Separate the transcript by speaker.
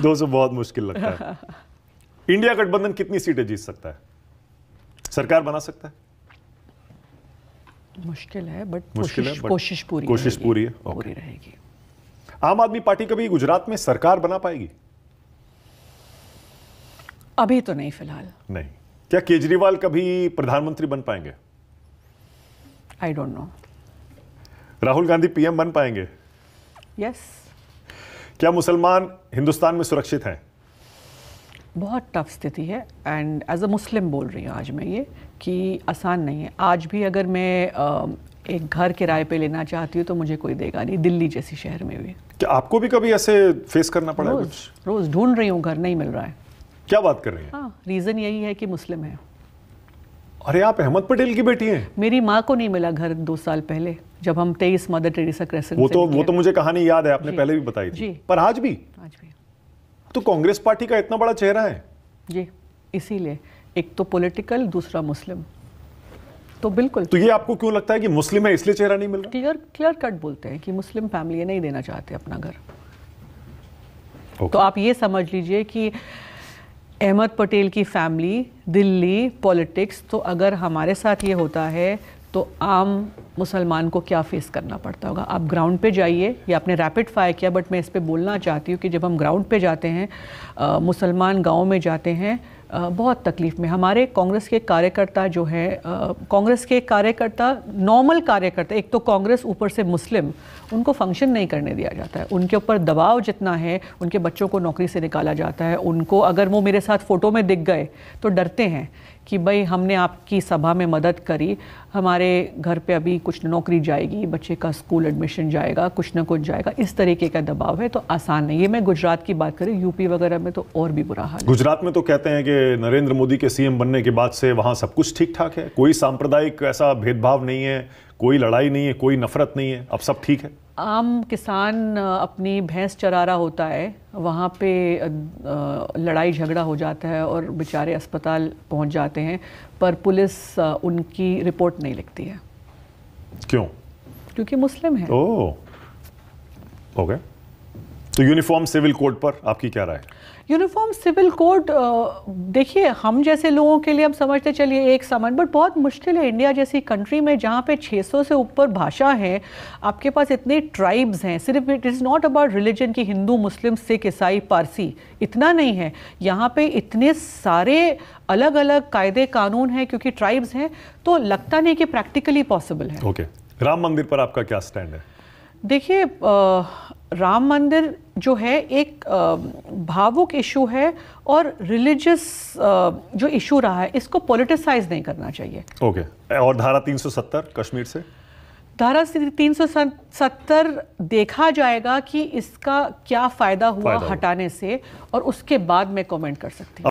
Speaker 1: दो सौ बहुत मुश्किल लगता है इंडिया गठबंधन कितनी सीटें जीत सकता है सरकार बना सकता है
Speaker 2: मुश्किल है बट मुश्किल है कोशिश पूरी कोशिश पूरी
Speaker 1: है पूरी रहेगी आम आदमी पार्टी कभी गुजरात में सरकार बना पाएगी
Speaker 2: अभी तो नहीं फिलहाल
Speaker 1: नहीं क्या केजरीवाल कभी प्रधानमंत्री बन पाएंगे I don't know Rahul Gandhi PM बन पाएंगे यस yes. क्या मुसलमान हिंदुस्तान में सुरक्षित हैं
Speaker 2: बहुत टफ स्थिति है एंड एज अ मुस्लिम बोल रही हूँ आज मैं ये कि आसान नहीं है आज भी अगर मैं एक घर किराए पे लेना चाहती हूँ तो मुझे कोई देगा नहीं दिल्ली जैसी शहर में भी
Speaker 1: क्या आपको भी कभी ऐसे फेस करना पड़ा रोज, कुछ
Speaker 2: रोज ढूंढ रही हूँ घर नहीं मिल रहा है
Speaker 1: क्या बात कर रही है
Speaker 2: हाँ रीज़न यही है कि मुस्लिम है
Speaker 1: अरे आप अहमद पटेल की बेटी हैं
Speaker 2: मेरी माँ को नहीं मिला घर दो साल पहले जब हम तेईस मदर टेरेसा क्रेसेंट वो तो वो तो
Speaker 1: मुझे कहानी याद है आपने पहले भी बताई थी
Speaker 2: पर आज भी आज भी
Speaker 1: तो कांग्रेस पार्टी का इतना बड़ा चेहरा है
Speaker 2: जी इसीलिए एक तो पॉलिटिकल दूसरा मुस्लिम तो बिल्कुल
Speaker 1: तो ये आपको क्यों लगता है कि मुस्लिम है इसलिए चेहरा नहीं मिल
Speaker 2: रहा क्लियर क्लियर कट बोलते हैं कि मुस्लिम फैमिली नहीं देना चाहते अपना घर तो आप ये समझ लीजिए कि अहमद पटेल की फैमिली दिल्ली पॉलिटिक्स तो अगर हमारे साथ ये होता है तो आम मुसलमान को क्या फेस करना पड़ता होगा आप ग्राउंड पे जाइए या आपने रैपिड फायर किया बट मैं इस पर बोलना चाहती हूँ कि जब हम ग्राउंड पे जाते हैं मुसलमान गाँव में जाते हैं बहुत तकलीफ़ में हमारे कांग्रेस के कार्यकर्ता जो हैं कांग्रेस के कार्यकर्ता नॉर्मल कार्यकर्ता एक तो कांग्रेस ऊपर से मुस्लिम उनको फंक्शन नहीं करने दिया जाता है उनके ऊपर दबाव जितना है उनके बच्चों को नौकरी से निकाला जाता है उनको अगर वो मेरे साथ फ़ोटो में दिख गए तो डरते हैं कि भाई हमने आपकी सभा में मदद करी हमारे घर पे अभी कुछ नौकरी जाएगी बच्चे का स्कूल एडमिशन जाएगा कुछ ना कुछ जाएगा इस तरीके का दबाव है तो आसान नहीं है मैं गुजरात की बात करूँ यूपी वगैरह में तो और भी बुरा हाल
Speaker 1: गुजरात में तो कहते हैं कि नरेंद्र मोदी के सीएम बनने के बाद से वहाँ सब कुछ ठीक ठाक है कोई सांप्रदायिक ऐसा भेदभाव नहीं है कोई लड़ाई नहीं है कोई नफरत नहीं है अब सब ठीक है
Speaker 2: आम किसान अपनी भैंस चरा रहा होता है वहाँ पे लड़ाई झगड़ा हो जाता है और बेचारे अस्पताल पहुँच जाते हैं पर पुलिस उनकी रिपोर्ट नहीं लिखती है क्यों क्योंकि मुस्लिम है oh.
Speaker 1: ओके तो यूनिफॉर्म सिविल कोड पर आपकी क्या राय
Speaker 2: यूनिफॉर्म सिविल कोड देखिए हम जैसे लोगों के लिए हम समझते चलिए एक सामान बट बहुत मुश्किल है इंडिया जैसी कंट्री में जहाँ पे 600 से ऊपर भाषा है आपके पास इतने ट्राइब्स हैं सिर्फ it is not about religion की हिंदू मुस्लिम सिख ईसाई पारसी इतना नहीं है यहाँ पे इतने सारे अलग अलग कायदे कानून हैं क्योंकि ट्राइब्स हैं तो लगता नहीं कि प्रैक्टिकली पॉसिबल है
Speaker 1: ओके okay. राम मंदिर पर आपका क्या स्टैंड
Speaker 2: है देखिए राम मंदिर जो है एक भावुक इशू है और रिलीजियस जो इशू रहा है इसको पॉलिटिसाइज नहीं करना चाहिए
Speaker 1: ओके okay. और धारा 370 कश्मीर से
Speaker 2: धारा तीन सौ सत्तर देखा जाएगा कि इसका क्या फ़ायदा हुआ फायदा हटाने हुआ। से और उसके बाद मैं कमेंट कर सकती हूँ